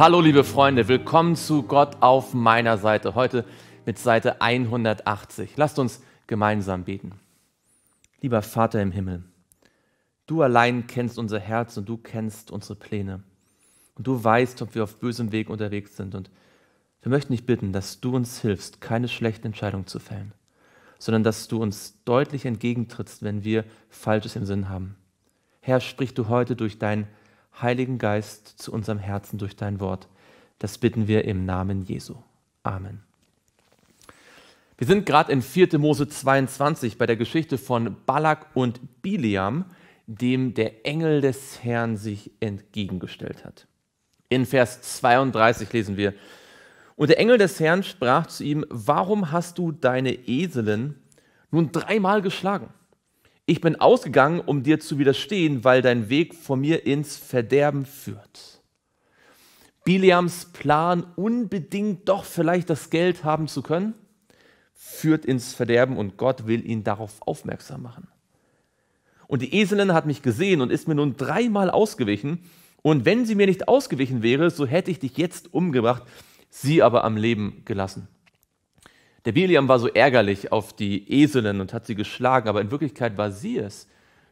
Hallo liebe Freunde, willkommen zu Gott auf meiner Seite. Heute mit Seite 180. Lasst uns gemeinsam beten. Lieber Vater im Himmel, du allein kennst unser Herz und du kennst unsere Pläne. Und du weißt, ob wir auf bösem Weg unterwegs sind. Und wir möchten dich bitten, dass du uns hilfst, keine schlechten Entscheidungen zu fällen, sondern dass du uns deutlich entgegentrittst, wenn wir Falsches im Sinn haben. Herr, sprich du heute durch dein Heiligen Geist, zu unserem Herzen durch dein Wort. Das bitten wir im Namen Jesu. Amen. Wir sind gerade in 4. Mose 22 bei der Geschichte von Balak und Biliam, dem der Engel des Herrn sich entgegengestellt hat. In Vers 32 lesen wir, und der Engel des Herrn sprach zu ihm, warum hast du deine Eselin nun dreimal geschlagen? ich bin ausgegangen, um dir zu widerstehen, weil dein Weg vor mir ins Verderben führt. Biliams Plan, unbedingt doch vielleicht das Geld haben zu können, führt ins Verderben und Gott will ihn darauf aufmerksam machen. Und die Eselin hat mich gesehen und ist mir nun dreimal ausgewichen. Und wenn sie mir nicht ausgewichen wäre, so hätte ich dich jetzt umgebracht, sie aber am Leben gelassen. Der Biliam war so ärgerlich auf die Eselin und hat sie geschlagen, aber in Wirklichkeit war sie es,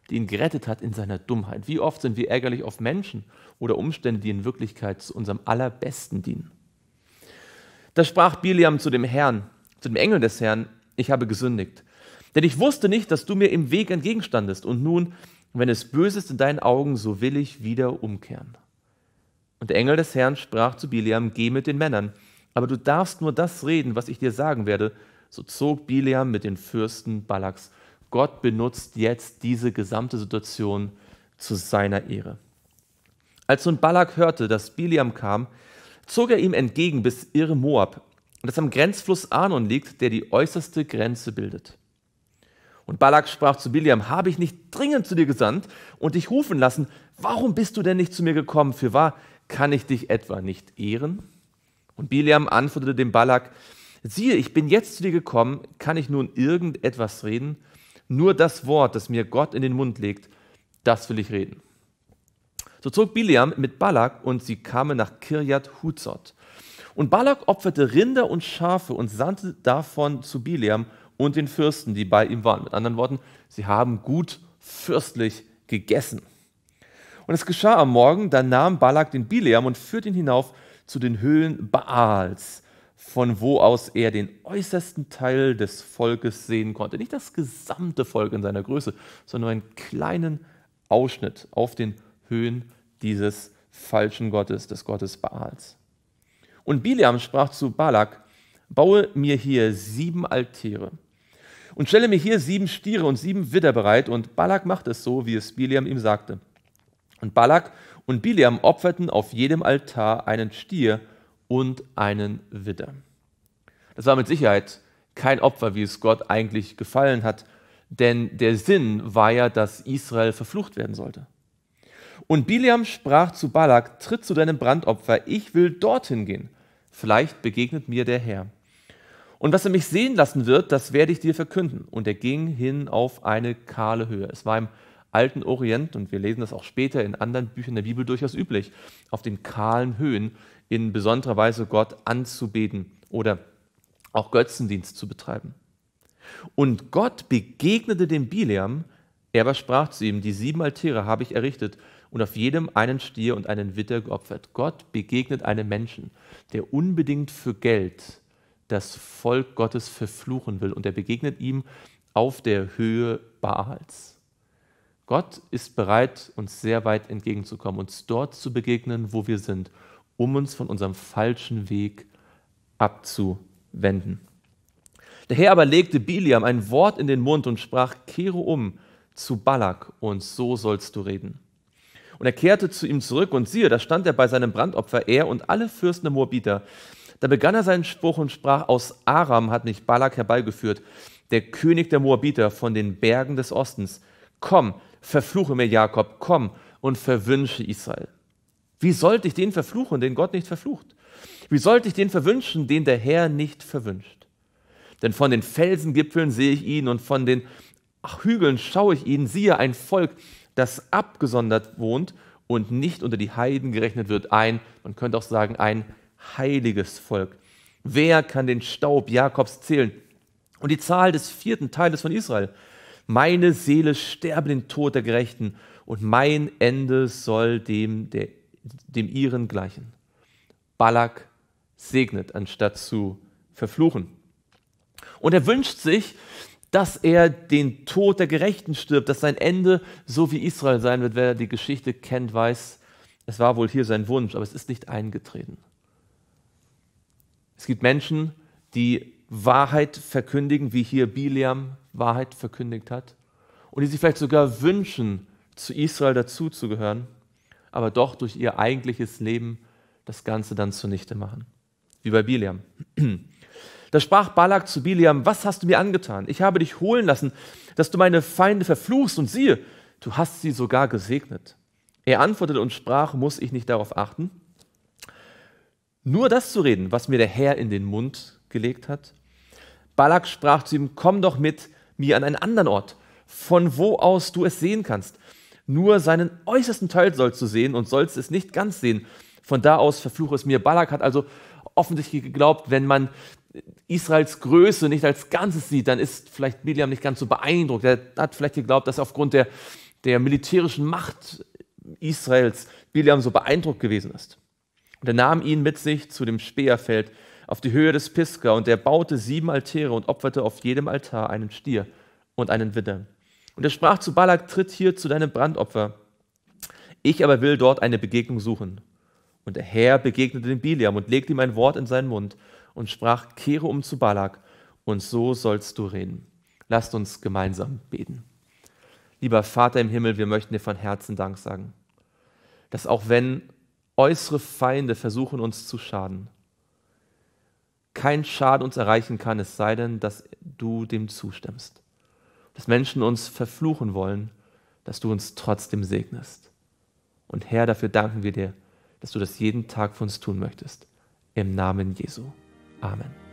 die ihn gerettet hat in seiner Dummheit. Wie oft sind wir ärgerlich auf Menschen oder Umstände, die in Wirklichkeit zu unserem Allerbesten dienen? Da sprach Biliam zu dem Herrn, zu dem Engel des Herrn, ich habe gesündigt. Denn ich wusste nicht, dass du mir im Weg entgegenstandest. Und nun, wenn es böse ist in deinen Augen, so will ich wieder umkehren. Und der Engel des Herrn sprach zu Biliam, geh mit den Männern aber du darfst nur das reden, was ich dir sagen werde. So zog Bileam mit den Fürsten Balaks. Gott benutzt jetzt diese gesamte Situation zu seiner Ehre. Als nun Balak hörte, dass Bileam kam, zog er ihm entgegen bis Irre Moab, das am Grenzfluss Arnon liegt, der die äußerste Grenze bildet. Und Balak sprach zu Biliam, habe ich nicht dringend zu dir gesandt und dich rufen lassen? Warum bist du denn nicht zu mir gekommen? Für wahr, kann ich dich etwa nicht ehren? Und Biliam antwortete dem Balak, siehe, ich bin jetzt zu dir gekommen, kann ich nun irgendetwas reden? Nur das Wort, das mir Gott in den Mund legt, das will ich reden. So zog Biliam mit Balak und sie kamen nach Kirjat Huzot. Und Balak opferte Rinder und Schafe und sandte davon zu Biliam und den Fürsten, die bei ihm waren. Mit anderen Worten, sie haben gut fürstlich gegessen. Und es geschah am Morgen, da nahm Balak den Biliam und führte ihn hinauf zu den Höhlen Baals, von wo aus er den äußersten Teil des Volkes sehen konnte. Nicht das gesamte Volk in seiner Größe, sondern nur einen kleinen Ausschnitt auf den Höhen dieses falschen Gottes, des Gottes Baals. Und Biliam sprach zu Balak, baue mir hier sieben Altäre und stelle mir hier sieben Stiere und sieben Widder bereit. Und Balak macht es so, wie es Biliam ihm sagte. Und Balak und Biliam opferten auf jedem Altar einen Stier und einen Widder. Das war mit Sicherheit kein Opfer, wie es Gott eigentlich gefallen hat, denn der Sinn war ja, dass Israel verflucht werden sollte. Und Biliam sprach zu Balak, tritt zu deinem Brandopfer, ich will dorthin gehen, vielleicht begegnet mir der Herr. Und was er mich sehen lassen wird, das werde ich dir verkünden. Und er ging hin auf eine kahle Höhe. Es war ihm alten Orient, und wir lesen das auch später in anderen Büchern der Bibel durchaus üblich, auf den kahlen Höhen in besonderer Weise Gott anzubeten oder auch Götzendienst zu betreiben. Und Gott begegnete dem Bileam, er aber sprach zu ihm, die sieben Altäre habe ich errichtet und auf jedem einen Stier und einen Witter geopfert. Gott begegnet einem Menschen, der unbedingt für Geld das Volk Gottes verfluchen will und er begegnet ihm auf der Höhe Baals. Gott ist bereit, uns sehr weit entgegenzukommen, uns dort zu begegnen, wo wir sind, um uns von unserem falschen Weg abzuwenden. Der Herr aber legte Biliam ein Wort in den Mund und sprach, kehre um zu Balak und so sollst du reden. Und er kehrte zu ihm zurück und siehe, da stand er bei seinem Brandopfer, er und alle Fürsten der Moabiter. Da begann er seinen Spruch und sprach, aus Aram hat mich Balak herbeigeführt, der König der Moabiter von den Bergen des Ostens. Komm, verfluche mir Jakob, komm und verwünsche Israel. Wie sollte ich den verfluchen, den Gott nicht verflucht? Wie sollte ich den verwünschen, den der Herr nicht verwünscht? Denn von den Felsengipfeln sehe ich ihn und von den Hügeln schaue ich ihn, siehe ein Volk, das abgesondert wohnt und nicht unter die Heiden gerechnet wird, ein, man könnte auch sagen, ein heiliges Volk. Wer kann den Staub Jakobs zählen und die Zahl des vierten Teiles von Israel? Meine Seele sterbe den Tod der Gerechten und mein Ende soll dem, der, dem ihren gleichen. Balak segnet, anstatt zu verfluchen. Und er wünscht sich, dass er den Tod der Gerechten stirbt, dass sein Ende so wie Israel sein wird. Wer die Geschichte kennt, weiß, es war wohl hier sein Wunsch, aber es ist nicht eingetreten. Es gibt Menschen, die Wahrheit verkündigen, wie hier Biliam Wahrheit verkündigt hat, und die sich vielleicht sogar wünschen, zu Israel dazuzugehören, aber doch durch ihr eigentliches Leben das Ganze dann zunichte machen. Wie bei Biliam. Da sprach Balak zu Biliam, was hast du mir angetan? Ich habe dich holen lassen, dass du meine Feinde verfluchst und siehe, du hast sie sogar gesegnet. Er antwortete und sprach, muss ich nicht darauf achten? Nur das zu reden, was mir der Herr in den Mund gelegt hat? Balak sprach zu ihm, komm doch mit mir an einen anderen Ort, von wo aus du es sehen kannst. Nur seinen äußersten Teil sollst du sehen und sollst es nicht ganz sehen. Von da aus verfluche es mir. Balak hat also offensichtlich geglaubt, wenn man Israels Größe nicht als Ganzes sieht, dann ist vielleicht Biliam nicht ganz so beeindruckt. Er hat vielleicht geglaubt, dass aufgrund der, der militärischen Macht Israels Biliam so beeindruckt gewesen ist. Und er nahm ihn mit sich zu dem Speerfeld auf die Höhe des Pisgah und er baute sieben Altäre und opferte auf jedem Altar einen Stier und einen Widder. Und er sprach zu Balak, tritt hier zu deinem Brandopfer. Ich aber will dort eine Begegnung suchen. Und der Herr begegnete dem Biliam und legte ihm ein Wort in seinen Mund und sprach, kehre um zu Balak und so sollst du reden. Lasst uns gemeinsam beten. Lieber Vater im Himmel, wir möchten dir von Herzen Dank sagen, dass auch wenn äußere Feinde versuchen uns zu schaden, kein Schaden uns erreichen kann, es sei denn, dass du dem zustimmst. Dass Menschen uns verfluchen wollen, dass du uns trotzdem segnest. Und Herr, dafür danken wir dir, dass du das jeden Tag für uns tun möchtest. Im Namen Jesu. Amen.